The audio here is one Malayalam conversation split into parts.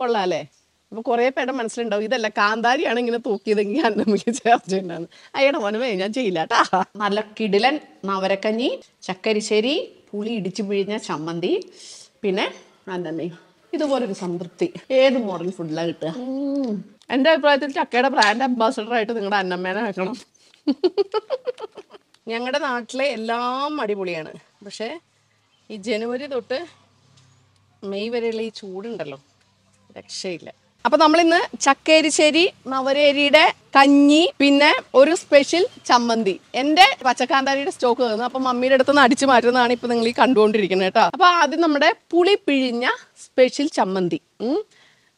കൊള്ളാല്ലേ അപ്പൊ കുറേ പേരുടെ മനസ്സിലുണ്ടാവും ഇതല്ല കാന്താരിയാണ് ഇങ്ങനെ തൂക്കിയതെങ്കിൽ അന്നമ്മയ്ക്ക് ചേർച്ചിട്ടുണ്ടാകും അയ്യടെ മോനമേ ഞാൻ ചെയ്യില്ല കേട്ടാ നല്ല കിടിലൻ നവരക്കഞ്ഞി ചക്കരിശ്ശേരി പുളി ഇടിച്ചു പിഴിഞ്ഞ ചമ്മന്തി പിന്നെ അന്നമ്മയും ഇതുപോലൊരു സംതൃപ്തി ഏത് മോഡൽ ഫുഡിലാണ് കിട്ടുക എന്റെ അഭിപ്രായത്തിൽ ചക്കയുടെ ബ്രാൻഡ് ആയിട്ട് നിങ്ങളുടെ അന്നമ്മേനെ വെക്കണം ഞങ്ങളുടെ നാട്ടിലെ എല്ലാം അടിപൊളിയാണ് പക്ഷേ ഈ ജനുവരി തൊട്ട് മെയ് വരെയുള്ള ഈ ചൂടുണ്ടല്ലോ രക്ഷയില്ല അപ്പൊ നമ്മളിന്ന് ചക്കേരിശ്ശേരി നവരേരിയുടെ കഞ്ഞി പിന്നെ ഒരു സ്പെഷ്യൽ ചമ്മന്തി എന്റെ പച്ചക്കാന്താരിയുടെ സ്റ്റോക്ക് തന്നു അപ്പൊ മമ്മിയുടെ അടുത്ത് നിന്ന് അടിച്ചു മാറ്റുന്നതാണ് ഇപ്പൊ നിങ്ങൾ ഈ കണ്ടുകൊണ്ടിരിക്കുന്നത് കേട്ടോ അപ്പൊ ആദ്യം നമ്മുടെ പുളി പിഴിഞ്ഞ സ്പെഷ്യൽ ചമ്മന്തി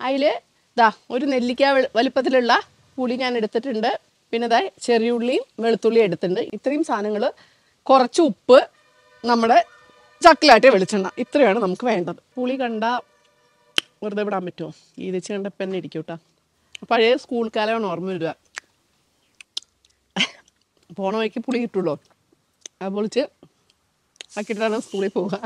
അതില് ദാ ഒരു നെല്ലിക്ക വലുപ്പത്തിലുള്ള പുളി ഞാൻ എടുത്തിട്ടുണ്ട് പിന്നെ ചെറിയ ചെറിയുള്ളിയും വെളുത്തുള്ളിയും എടുത്തിട്ടുണ്ട് ഇത്രയും സാധനങ്ങൾ കുറച്ച് ഉപ്പ് നമ്മുടെ ചക്കിലാട്ടിയ വെളിച്ചെണ്ണ ഇത്രയാണ് നമുക്ക് വേണ്ടത് പുളി കണ്ട വെറുതെ വിടാൻ പറ്റുമോ ഈതച്ച് കണ്ടപ്പോൾ തന്നെ ഇരിക്കും കേട്ടോ പഴയ സ്കൂൾ കാലമാണ് ഓർമ്മ വരിക പോണ വഴിക്ക് പുളി കിട്ടുള്ളൂ അത് പൊളിച്ച് ആക്കിയിട്ടാണ് സ്കൂളിൽ പോവുക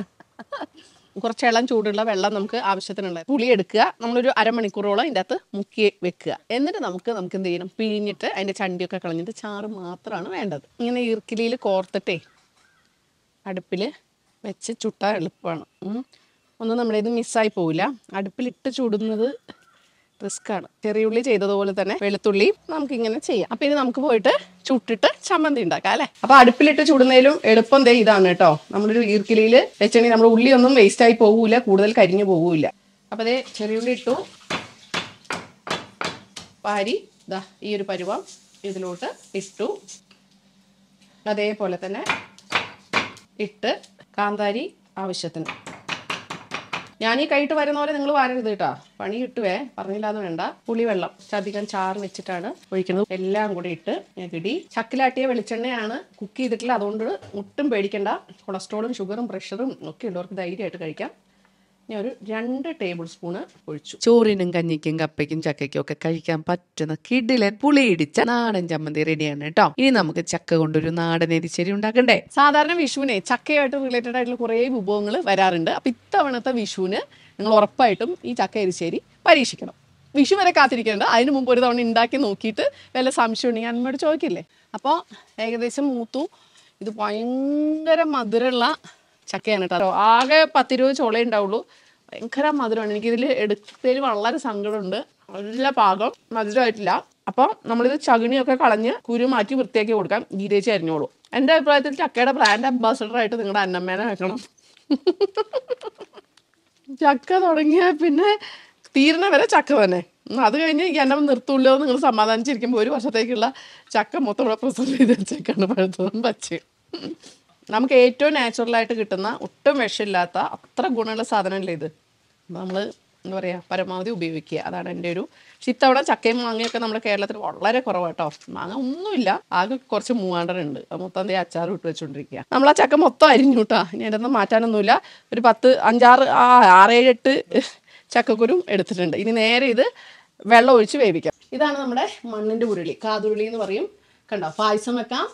കുറച്ച് ഇളം ചൂടുള്ള വെള്ളം നമുക്ക് ആവശ്യത്തിനുള്ള പുളി എടുക്കുക നമ്മളൊരു അരമണിക്കൂറോളം അതിൻ്റെ അകത്ത് മുക്കി വെക്കുക എന്നിട്ട് നമുക്ക് നമുക്ക് എന്ത് ചെയ്യണം പിഴിഞ്ഞിട്ട് അതിൻ്റെ ചണ്ടിയൊക്കെ കളഞ്ഞിട്ട് ചാറ് മാത്രമാണ് വേണ്ടത് ഇങ്ങനെ ഈർക്കിലിയിൽ കോർത്തിട്ടേ അടുപ്പിൽ വെച്ച് ചുട്ടാൽ എളുപ്പമാണ് ഒന്നും നമ്മുടെ ഇത് മിസ്സായി പോവില്ല അടുപ്പിലിട്ട് ചൂടുന്നത് റിസ്ക്കാണ് ചെറിയുള്ളി ചെയ്തതുപോലെ തന്നെ വെളുത്തുള്ളി ഇങ്ങനെ ചെയ്യാം അപ്പൊ ഇത് നമുക്ക് പോയിട്ട് ചുട്ടിട്ട് ചമ്മന്തി ഉണ്ടാക്കാം അല്ലെ അപ്പോൾ അടുപ്പിലിട്ട് ചൂടുന്നതിലും എളുപ്പം ദേ ഇതാണ് കേട്ടോ നമ്മളൊരു ഈർക്കിലിയിൽ വെച്ചിട്ടുണ്ടെങ്കിൽ നമ്മുടെ ഉള്ളിയൊന്നും ആയി പോകൂല കൂടുതൽ കരിഞ്ഞു പോകൂല അപ്പോൾ അതേ ചെറിയുള്ളി ഇട്ടു പാരി ഇതാ ഈ ഒരു പരുവം ഇതിലോട്ട് ഇട്ടു അതേപോലെ തന്നെ ഇട്ട് കാന്താരി ആവശ്യത്തിന് ഞാൻ ഈ കൈട്ട് വരുന്ന പോലെ നിങ്ങൾ വാരരുത് കേട്ടോ പണി കിട്ടുവേ പറഞ്ഞില്ലാന്ന് വേണ്ട പുളിവെള്ളം അധികം ചാറ് വെച്ചിട്ടാണ് ഒഴിക്കുന്നത് എല്ലാം കൂടി ഇട്ട് ഞെകിടി ചക്കിലാട്ടിയ വെളിച്ചെണ്ണയാണ് കുക്ക് ചെയ്തിട്ടില്ല അതുകൊണ്ട് ഒട്ടും പേടിക്കണ്ട കൊളസ്ട്രോളും ഷുഗറും പ്രഷറും ഒക്കെ ഉള്ളവർക്ക് ധൈര്യമായിട്ട് കഴിക്കാം ഞാൻ ഒരു രണ്ട് ടേബിൾ സ്പൂൺ ഒഴിച്ചു ചോറിനും കഞ്ഞിക്കും കപ്പയ്ക്കും ചക്കയ്ക്കും ഒക്കെ കഴിക്കാൻ പറ്റുന്ന പുളി പുളിയിടിച്ച നാടൻ ചമ്മന്തി റെഡിയാണ് കേട്ടോ ഇനി നമുക്ക് ചക്ക കൊണ്ടൊരു നാടൻ എരിശ്ശേരി ഉണ്ടാക്കണ്ടേ സാധാരണ വിഷുവിനെ ചക്കയായിട്ട് റിലേറ്റഡ് ആയിട്ടുള്ള കുറേ വിഭവങ്ങൾ വരാറുണ്ട് അപ്പൊ ഇത്തവണത്തെ വിഷുവിന് നിങ്ങൾ ഉറപ്പായിട്ടും ഈ ചക്ക എരിശ്ശേരി പരീക്ഷിക്കണം വിഷു വരെ കാത്തിരിക്കേണ്ട അതിന് മുമ്പ് ഒരു തവണ ഉണ്ടാക്കി നോക്കിയിട്ട് വല്ല സംശയം ഉണ്ടെങ്കിൽ അമ്മയോട് ചോദിക്കില്ലേ അപ്പോൾ ഏകദേശം മൂത്തു ഇത് ഭയങ്കര മധുരമുള്ള ചക്കയാണ് കേട്ടോ ആകെ പത്തിരുപത് ചോളേ ഉണ്ടാവുള്ളൂ ഭയങ്കര മധുരമാണ് എനിക്കിതിൽ എടുത്തതിൽ വളരെ സങ്കടമുണ്ട് നല്ല പാകം മധുരമായിട്ടില്ല അപ്പം നമ്മളിത് ചകിണിയൊക്കെ കളഞ്ഞ് കുരു മാറ്റി വൃത്തിയാക്കി കൊടുക്കാം ഗീരേച്ചി അരിഞ്ഞോളൂ എൻ്റെ അഭിപ്രായത്തിൽ ചക്കയുടെ ബ്രാൻഡ് അംബാസഡർ ആയിട്ട് നിങ്ങളുടെ അന്നമ്മേനെ വെക്കണം ചക്ക തുടങ്ങിയ പിന്നെ തീരണ വരെ ചക്ക തന്നെ അത് കഴിഞ്ഞ് എനിക്ക് എന്നെ നിർത്തൂല്ലോ എന്ന് നിങ്ങൾ സമാധാനിച്ചിരിക്കുമ്പോൾ ഒരു വർഷത്തേക്കുള്ള ചക്ക മൊത്തം ഇവിടെ പ്രിസർവ് ചെയ്ത് വെച്ചേക്കാണ് പഴുത്തതും പച്ചയും നമുക്ക് ഏറ്റവും നാച്ചുറലായിട്ട് കിട്ടുന്ന ഒട്ടും വിഷമില്ലാത്ത അത്ര ഗുണമുള്ള സാധനമല്ലേ ഇത് നമ്മൾ എന്താ പറയുക പരമാവധി ഉപയോഗിക്കുക അതാണ് എൻ്റെ ഒരു പക്ഷെ ഇത്തവണ ചക്കയും മാങ്ങയൊക്കെ നമ്മുടെ കേരളത്തിൽ വളരെ കുറവാട്ടോ മാങ്ങ ഒന്നുമില്ല ആകെ കുറച്ച് മൂവാണ്ടറുണ്ട് മൊത്തം എന്തെങ്കിലും അച്ചാർ ഇട്ട് വെച്ചുകൊണ്ടിരിക്കുക നമ്മൾ ആ ചക്ക മൊത്തം അരിഞ്ഞു കേട്ടോ ഇനി അതിൻ്റെ മാറ്റാനൊന്നുമില്ല ഒരു പത്ത് അഞ്ചാറ് ആ ഏഴ് എട്ട് ചക്കക്കുരും എടുത്തിട്ടുണ്ട് ഇനി നേരെ ഇത് വെള്ളം ഒഴിച്ച് വേവിക്കാം ഇതാണ് നമ്മുടെ മണ്ണിൻ്റെ ഉരുളി കാതുരുളി എന്ന് പറയും കണ്ടോ പായസം വെക്കാം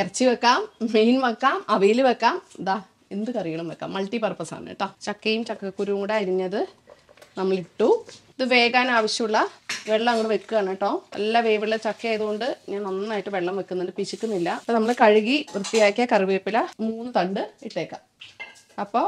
ഇറച്ചി വെക്കാം മീൻ വെക്കാം അവയിൽ വെക്കാം ഇതാ എന്ത് കറികളും വെക്കാം മൾട്ടി പർപ്പസ് ആണ് കേട്ടോ ചക്കയും ചക്കക്കുരും കൂടെ അരിഞ്ഞത് നമ്മളിട്ടു ഇത് വേകാൻ ആവശ്യമുള്ള വെള്ളം അങ്ങോട്ട് വെക്കുകയാണ് കേട്ടോ നല്ല വേവുള്ള ചക്ക ആയതുകൊണ്ട് ഞാൻ നന്നായിട്ട് വെള്ളം വെക്കുന്നുണ്ട് പിശുക്കുന്നില്ല അപ്പോൾ നമ്മൾ കഴുകി വൃത്തിയാക്കിയ കറിവേപ്പില മൂന്ന് തണ്ട് ഇട്ടേക്കാം അപ്പോൾ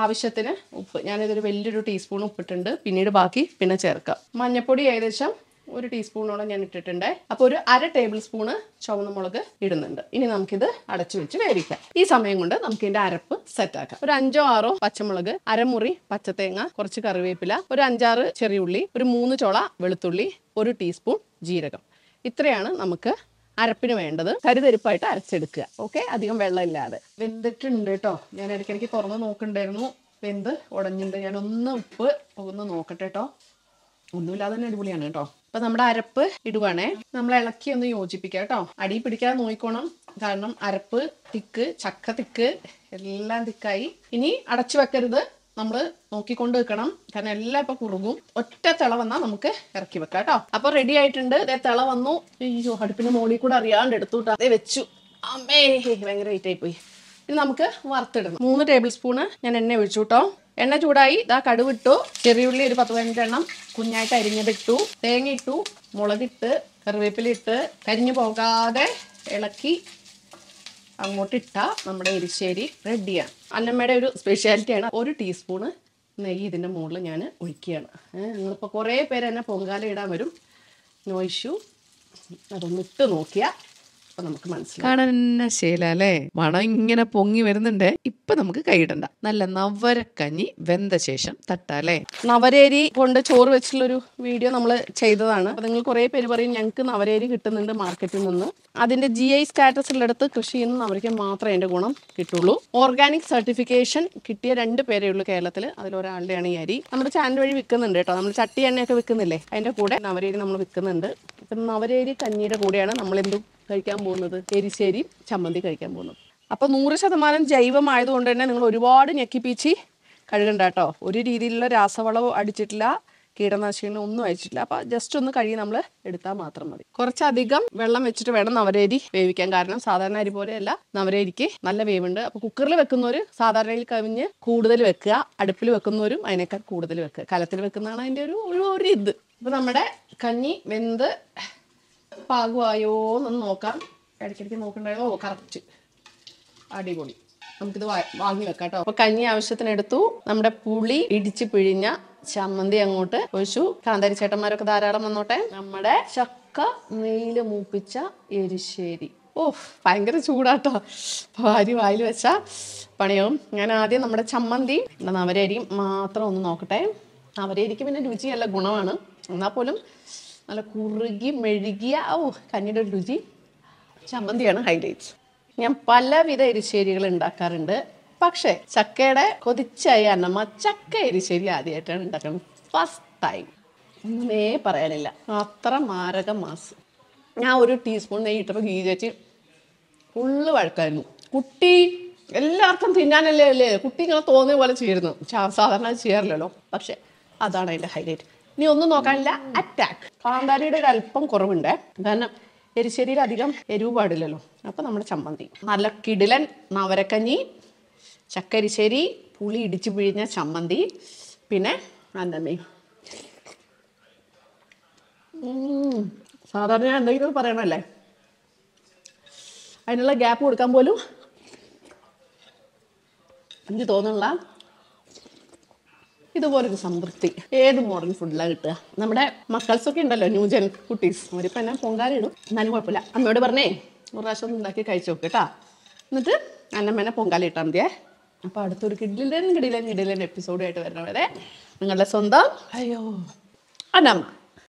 ആവശ്യത്തിന് ഉപ്പ് ഞാനിതൊരു വലിയൊരു ടീസ്പൂൺ ഉപ്പിട്ടുണ്ട് പിന്നീട് ബാക്കി പിന്നെ ചേർക്കാം മഞ്ഞൾപ്പൊടി ഏകദേശം ഒരു ടീസ്പൂണോളം ഞാൻ ഇട്ടിട്ടുണ്ട് അപ്പോൾ ഒരു അര ടേബിൾ സ്പൂണ് ചുവന്ന മുളക് ഇടുന്നുണ്ട് ഇനി നമുക്കിത് അടച്ചു വെച്ച് വേവിക്കാം ഈ സമയം കൊണ്ട് നമുക്ക് ഇതിന്റെ അരപ്പ് സെറ്റ് ആക്കാം ഒരു അഞ്ചോ ആറോ പച്ചമുളക് അരമുറി പച്ചത്തേങ്ങ കുറച്ച് കറിവേപ്പില ഒരു അഞ്ചാറ് ചെറിയ ഉള്ളി ഒരു മൂന്ന് ചോള വെളുത്തുള്ളി ഒരു ടീസ്പൂൺ ജീരകം ഇത്രയാണ് നമുക്ക് അരപ്പിന് വേണ്ടത് കരുതരിപ്പായിട്ട് അരച്ചെടുക്കുക ഓക്കെ അധികം വെള്ളമില്ലാതെ വെന്തിട്ടുണ്ട് കേട്ടോ ഞാൻ ഇടയ്ക്കിടയ്ക്ക് തുറന്ന് നോക്കണ്ടായിരുന്നു വെന്ത് ഉടഞ്ഞിട്ടുണ്ട് ഞാനൊന്ന് ഉപ്പ് ഒന്ന് നോക്കട്ടെ കേട്ടോ ഒന്നുമില്ലാതെ തന്നെ അടിപൊളിയാണ് കേട്ടോ അപ്പൊ നമ്മുടെ അരപ്പ് ഇടുവാണേ നമ്മൾ ഇളക്കി ഒന്ന് യോജിപ്പിക്കാം കേട്ടോ അടി പിടിക്കാതെ നോക്കിക്കോണം കാരണം അരപ്പ് തിക്ക് ചക്ക തിക്ക് എല്ലാം തിക്കായി ഇനി അടച്ചു വെക്കരുത് നമ്മൾ നോക്കിക്കൊണ്ട് വെക്കണം കാരണം എല്ലാം ഇപ്പൊ കുറുകും ഒറ്റ തിള വന്നാൽ നമുക്ക് ഇറക്കി വെക്കാം കേട്ടോ അപ്പൊ റെഡി ആയിട്ടുണ്ട് ഇതേ തിള വന്നു അയ്യോ അടുപ്പിന് മോളിൽ കൂടെ അറിയാണ്ട് എടുത്തു കേട്ടോ അതേ വെച്ചു അമ്മേ ഭയങ്കര വെയിറ്റ് ആയി പോയി ഇനി നമുക്ക് വറുത്തിടണം മൂന്ന് ടേബിൾ സ്പൂണ് ഞാൻ എണ്ണ ഒഴിച്ചു കേട്ടോ എണ്ണ ചൂടായി ഇതാ കടുവിട്ടു ചെറിയുള്ളി ഒരു പത്ത് എണ്ണം കുഞ്ഞായിട്ട് അരിഞ്ഞതിട്ടു തേങ്ങ ഇട്ടു മുളകിട്ട് കറിവേപ്പില ഇട്ട് കരിഞ്ഞു പോകാതെ ഇളക്കി അങ്ങോട്ടിട്ട നമ്മുടെ എരിശ്ശേരി റെഡിയാണ് അന്നമ്മയുടെ ഒരു സ്പെഷ്യാലിറ്റിയാണ് ഒരു ടീസ്പൂണ് നെയ്യ് ഇതിൻ്റെ മുകളിൽ ഞാൻ ഒഴിക്കുകയാണ് നിങ്ങളിപ്പോൾ കുറേ പേര് എന്നെ പൊങ്കാല ഇടാൻ വരും നോ അതൊന്നിട്ട് നോക്കിയാൽ അപ്പൊ നമുക്ക് മണം ഇങ്ങനെ പൊങ്ങി വരുന്നുണ്ട് ഇപ്പൊ നമുക്ക് കൈയിടണ്ട നല്ല നവരക്കഞ്ഞി വെന്ത ശേഷം തട്ടാലേ നവരേരി കൊണ്ട് ചോറ് ഒരു വീഡിയോ നമ്മൾ ചെയ്തതാണ് അപ്പൊ നിങ്ങൾ കുറെ പേര് പറയും ഞങ്ങൾക്ക് നവരേരി കിട്ടുന്നുണ്ട് മാർക്കറ്റിൽ നിന്ന് അതിന്റെ ജി ഐ സ്റ്റാറ്റസ് ഉള്ളിടത്ത് കൃഷി ചെയ്യുന്ന നവരയ്ക്ക് മാത്രമേ അതിന്റെ ഗുണം കിട്ടുള്ളൂ ഓർഗാനിക് സർട്ടിഫിക്കേഷൻ കിട്ടിയ രണ്ട് പേരേ ഉള്ളൂ കേരളത്തിൽ അതിലൊരാളുടെയാണ് ഈ അരി നമ്മുടെ ചാനൽ വഴി വിൽക്കുന്നുണ്ട് കേട്ടോ നമ്മൾ ചട്ടി എണ്ണയൊക്കെ വിൽക്കുന്നില്ലേ അതിന്റെ കൂടെ നവരേരി നമ്മൾ വിൽക്കുന്നുണ്ട് നവരേരി കഞ്ഞിയുടെ കൂടെയാണ് നമ്മൾ കഴിക്കാൻ പോകുന്നത് എരിശ്ശേരിയും ചമ്മന്തി കഴിക്കാൻ പോകുന്നത് അപ്പോൾ നൂറ് ശതമാനം ജൈവമായതുകൊണ്ട് തന്നെ നിങ്ങൾ ഒരുപാട് ഞെക്കിപ്പീച്ചി കഴുകണ്ട കേട്ടോ ഒരു രീതിയിലുള്ള രാസവളവും അടിച്ചിട്ടില്ല കീടനാശിനികൾ ഒന്നും അയച്ചിട്ടില്ല അപ്പോൾ ജസ്റ്റ് ഒന്ന് കഴുകി നമ്മൾ എടുത്താൽ മാത്രം മതി കുറച്ചധികം വെള്ളം വെച്ചിട്ട് വേണം നവരേരി വേവിക്കാൻ കാരണം സാധാരണ അരി പോലെയല്ല നവരേരിക്ക് നല്ല വേവുണ്ട് അപ്പോൾ കുക്കറിൽ വെക്കുന്നവർ സാധാരണയിൽ കവിഞ്ഞ് കൂടുതൽ വെക്കുക അടുപ്പിൽ വെക്കുന്നവരും അതിനേക്കാൾ കൂടുതൽ വെക്കുക കലത്തിൽ വെക്കുന്നതാണ് അതിൻ്റെ ഒരു ഒരു ഇത് ഇപ്പോൾ നമ്മുടെ കഞ്ഞി വെന്ത് പാകമായോ എന്നൊന്ന് നോക്കാം ഇടയ്ക്കിടയ്ക്ക് നോക്കണ്ടായിരുന്നു ഓ കറക്റ്റ് അടിപൊളി നമുക്കിത് വാങ്ങി വെക്കാം കേട്ടോ അപ്പോൾ കഞ്ഞി ആവശ്യത്തിനെടുത്തു നമ്മുടെ പുളി ഇടിച്ച് പിഴിഞ്ഞ ചമ്മന്തി അങ്ങോട്ട് ഒഴിച്ചു കാന്താരി ചേട്ടന്മാരൊക്കെ ധാരാളം വന്നോട്ടെ നമ്മുടെ ചക്ക നെയ്യിൽ മൂപ്പിച്ച എരിശ്ശേരി ഓ ഭയങ്കര ചൂടാട്ടോ വാരി വായിൽ വെച്ച പണിയാവും ഞാൻ ആദ്യം നമ്മുടെ ചമ്മന്തി നമ്മുടെ നവരരി മാത്രം ഒന്ന് നോക്കട്ടെ നവരരിക്ക് പിന്നെ രുചിയല്ല ഗുണമാണ് എന്നാൽ പോലും നല്ല കുറുകി മെഴുകിയ ഓ കഞ്ഞിയുടെ രുചി ചമ്മന്തിയാണ് ഹൈലൈറ്റ്സ് ഞാൻ പലവിധ എരിശ്ശേരികൾ ഉണ്ടാക്കാറുണ്ട് പക്ഷേ ചക്കയുടെ കൊതിച്ചായ അന്നമ്മ ചക്ക എരിശ്ശേരി ആദ്യമായിട്ടാണ് ഉണ്ടാക്കുന്നത് ഫസ്റ്റ് ടൈം ഒന്നുമേ പറയാനില്ല അത്ര മാരക മാസ് ഞാൻ ഒരു ടീസ്പൂൺ നെയ്യ് ഇട്ടപ്പോൾ ഗീ ചേച്ചി ഫുള്ള് വഴക്കായിരുന്നു കുട്ടി എല്ലാവർക്കും തിന്നാനല്ലേ അല്ലേ കുട്ടി ഇങ്ങനെ തോന്നിയ പോലെ ചെയ്യുന്നു സാധാരണ ചെയ്യാറില്ലല്ലോ പക്ഷേ അതാണ് അതിൻ്റെ ഹൈലൈറ്റ് നീ ഒന്നും നോക്കാനില്ല അറ്റാക്ക് കാന്താരിയുടെ ഒരു അല്പം കുറവുണ്ട് കാരണം എരിശ്ശേരിയിൽ അധികം എരിവ് പാടില്ലല്ലോ അപ്പോൾ നമ്മുടെ ചമ്മന്തി നല്ല കിടിലൻ നവരക്കഞ്ഞി ചക്കരിശ്ശേരി പുളി ഇടിച്ചു പിഴിഞ്ഞ ചമ്മന്തി പിന്നെ അന്നമ്മീൻ സാധാരണ ഞാൻ എന്തെങ്കിലും പറയണല്ലേ അതിനുള്ള ഗ്യാപ്പ് കൊടുക്കാൻ പോലും എനിക്ക് തോന്നുന്നുള്ള ഇതുപോലൊരു സംതൃപ്തി ഏത് മോഡൽ ഫുഡിലാണ് കിട്ടുക നമ്മുടെ മക്കൾസൊക്കെ ഉണ്ടല്ലോ ന്യൂജൻ കുട്ടീസ് അവരിപ്പോൾ എന്നാ പൊങ്കാല ഇടും എന്നാലും കുഴപ്പമില്ല അമ്മയോട് പറഞ്ഞേ ഒരു പ്രാവശ്യം ഉണ്ടാക്കി കഴിച്ചു നോക്ക് കേട്ടോ എന്നിട്ട് അന്നമ്മേനെ പൊങ്കാല ഇട്ടാൽ മതിയേ അപ്പോൾ അടുത്തൊരു കിടിലൻ കിടിലൻ കിടിലൻ എപ്പിസോഡായിട്ട് വരണവരെ നിങ്ങളുടെ സ്വന്തം അയ്യോ അന്നമ്മ